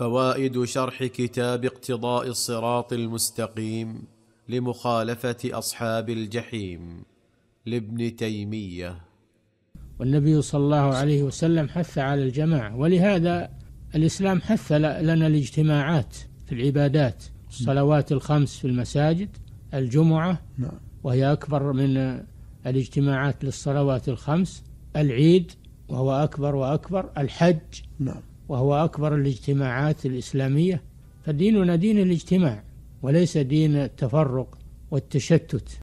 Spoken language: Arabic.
فوائد شرح كتاب اقتضاء الصراط المستقيم لمخالفه اصحاب الجحيم لابن تيميه والنبي صلى الله عليه وسلم حث على الجماعه ولهذا الاسلام حث لنا الاجتماعات في العبادات الصلوات الخمس في المساجد الجمعه نعم. وهي اكبر من الاجتماعات للصلوات الخمس العيد وهو اكبر واكبر الحج نعم وهو أكبر الاجتماعات الإسلامية فديننا دين الاجتماع وليس دين التفرق والتشتت